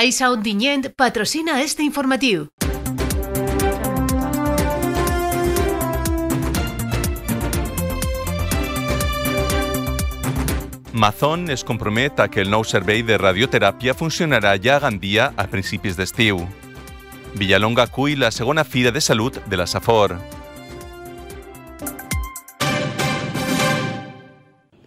Caixa Ontinyent patrocina este informatiu. Mazón es compromet a que el nou servei de radioteràpia funcionarà ja a Gandia a principis d'estiu. Villalonga acull la segona fira de salut de la Safor.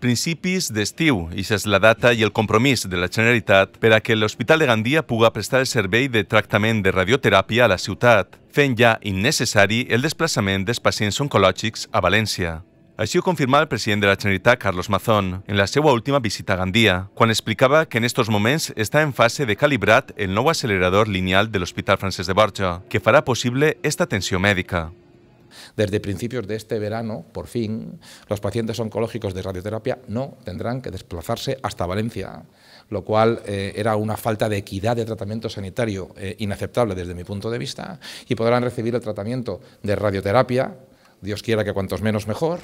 principis d'estiu i és la data i el compromís de la Generalitat per a que l'Hospital de Gandia puga prestar el servei de tractament de radioteràpia a la ciutat, fent ja innecessari el desplaçament dels pacients oncològics a València. Així ho confirmà el president de la Generalitat, Carlos Mazón, en la seva última visita a Gandia, quan explicava que en estos moments està en fase de calibrat el nou accelerador lineal de l'Hospital Francesc de Borja, que farà possible esta atenció mèdica. Desde principios de este verano, por fin, los pacientes oncológicos de radioterapia no tendrán que desplazarse hasta Valencia, lo cual eh, era una falta de equidad de tratamiento sanitario eh, inaceptable desde mi punto de vista, y podrán recibir el tratamiento de radioterapia, Dios quiera que cuantos menos mejor,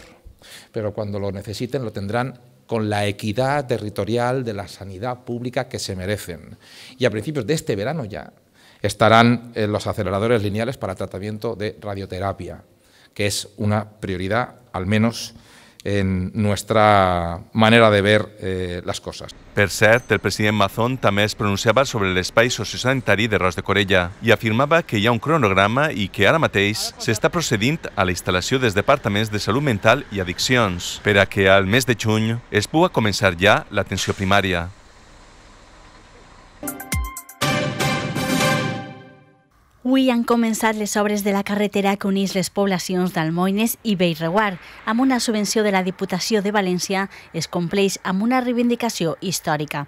pero cuando lo necesiten lo tendrán con la equidad territorial de la sanidad pública que se merecen. Y a principios de este verano ya estarán eh, los aceleradores lineales para tratamiento de radioterapia, que es una prioridad, al menos en nuestra manera de ver eh, las cosas. Per cert, el president Mazón també es pronunciava sobre l'espai sociosanitari de Ros de Corella i afirmava que hi ha un cronograma i que ara mateix s'està procedint a la instal·lació dels departaments de salut mental i addiccions per a que al mes de juny es pugui començar ja l'atenció primària. Avui han començat les obres de la carretera que uneix les poblacions d'Almoines i Beirreguar. Amb una subvenció de la Diputació de València es compleix amb una reivindicació històrica.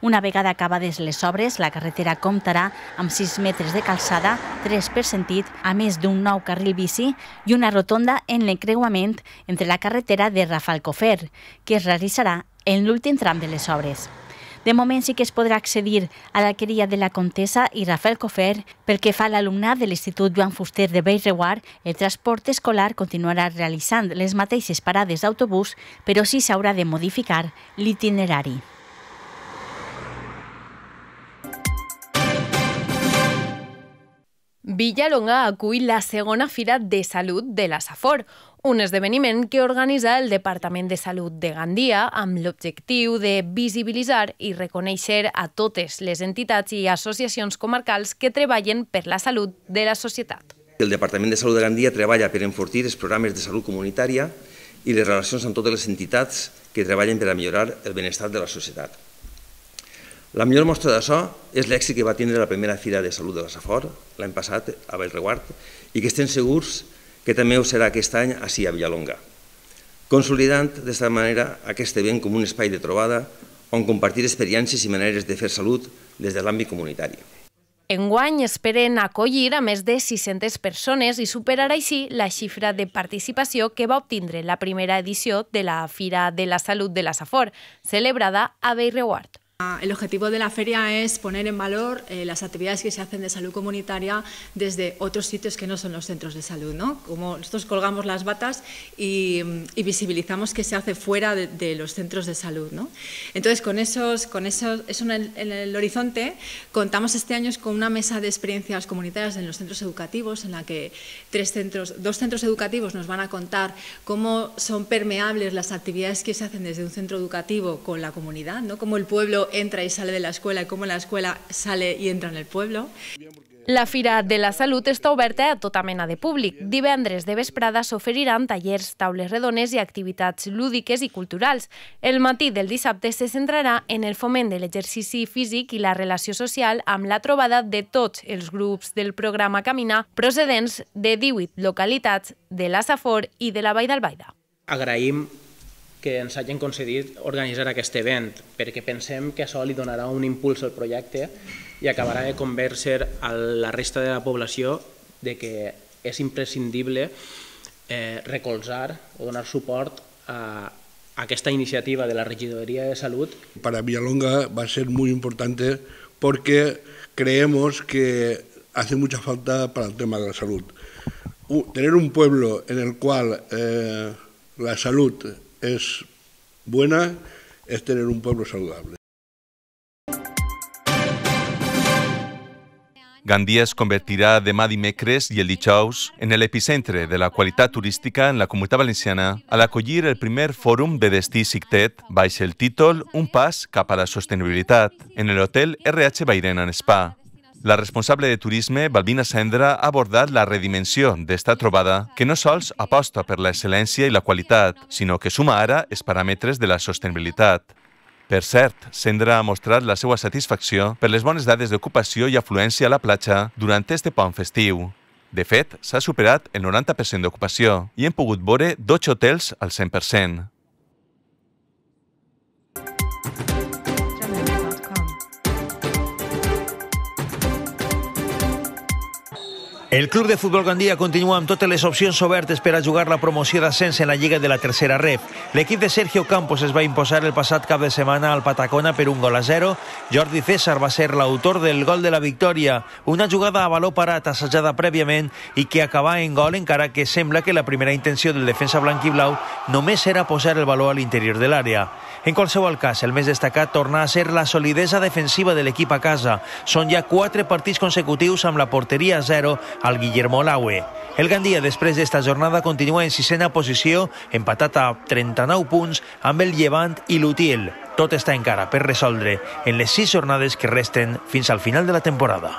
Una vegada acabades les obres, la carretera comptarà amb 6 metres de calçada, 3 per sentit, a més d'un nou carril bici i una rotonda en l'encreuament entre la carretera de Rafalcofer, que es realitzarà en l'últim tram de les obres. De moment sí que es podrà accedir a l'alqueria de la Contesa i Rafael Cofer. Pel que fa a l'alumnat de l'Institut Joan Fuster de Bellreguard, el transport escolar continuarà realitzant les mateixes parades d'autobús, però sí s'haurà de modificar l'itinerari. Villalonga acull la segona Fira de Salut de la Safor, un esdeveniment que organitza el Departament de Salut de Gandia amb l'objectiu de visibilitzar i reconèixer a totes les entitats i associacions comarcals que treballen per la salut de la societat. El Departament de Salut de Gandia treballa per enfortir els programes de salut comunitària i les relacions amb totes les entitats que treballen per a millorar el benestar de la societat. La millor mostra d'això és l'èxit que va tindre la primera Fira de Salut de la Safor l'any passat a Bellreguard i que estem segurs que també ho serà aquest any així a Villalonga, consolidant d'aquesta manera aquest event com un espai de trobada on compartir experiències i maneres de fer salut des de l'àmbit comunitari. Enguany esperen acollir a més de 600 persones i superar així la xifra de participació que va obtindre la primera edició de la Fira de la Salut de la Safor, celebrada a Bellreguard. Ah, el objetivo de la feria es poner en valor eh, las actividades que se hacen de salud comunitaria desde otros sitios que no son los centros de salud, ¿no? Como nosotros colgamos las batas y, mm, visibilizamos que se hace fuera de, los centros de salud, Entonces, con esos, con eso en el, horizonte, contamos este año con una mesa de experiencias comunitarias en los centros educativos, en la que tres centros, dos centros educativos nos van a contar cómo son permeables las actividades que se hacen desde un centro educativo con la comunidad, ¿no? Cómo el pueblo entra y sale de la escuela y cómo la escuela sale y entra en el pueblo. La Fira de la Salut està oberta a tota mena de públic. Divendres de vesprada s'oferiran tallers, taules redones i activitats lúdiques i culturals. El matí del dissabte se centrarà en el foment de l'exercici físic i la relació social amb la trobada de tots els grups del programa Caminar procedents de 18 localitats de la Safor i de la Vall d'Albaida. Agraïm que ens hagin concedit organitzar aquest event, perquè pensem que això li donarà un impuls al projecte i acabarà de convèncer a la resta de la població de que és imprescindible eh, recolzar o donar suport a aquesta iniciativa de la Regidoria de Salut. Per a Villalonga va ser molt important perquè creiem que hace mucha falta para el tema de la salut. Tenir un poble en el qual eh, la salut es buena es tener un pueblo saludable. Gandia es convertirà demà dimecres i el dijous en l'epicentre de la qualitat turística en la comunitat valenciana a l'acollir el primer fòrum de destí Sictet baix el títol Un pas cap a la sostenibilitat en l'hotel RH Bairena en Spa. La responsable de turisme, Balbina Sendra, ha abordat la redimensió d'esta trobada, que no sols aposta per l'excel·lència i la qualitat, sinó que suma ara els paràmetres de la sostenibilitat. Per cert, Sendra ha mostrat la seva satisfacció per les bones dades d'ocupació i afluència a la platja durant este pont festiu. De fet, s'ha superat el 90% d'ocupació i hem pogut veure 12 hotels al 100%. El Club de Futbol Gandia continua amb totes les opcions obertes per a jugar la promoció d'ascens en la Lliga de la Tercera Ref. L'equip de Sergio Campos es va imposar el passat cap de setmana al Patacona per un gol a zero. Jordi César va ser l'autor del gol de la victòria, una jugada a valor parat assajada prèviament i que acabà en gol encara que sembla que la primera intenció del defensa blanc i blau només era posar el valor a l'interior de l'àrea. En qualsevol cas, el més destacat torna a ser la solidesa defensiva de l'equip a casa. Són ja quatre partits consecutius amb la porteria a zero al Guillermo Laue. El Gandia, després d'esta jornada, continua en sisena posició, empatat a 39 punts amb el Llevant i l'Utiel. Tot està encara per resoldre en les sis jornades que resten fins al final de la temporada.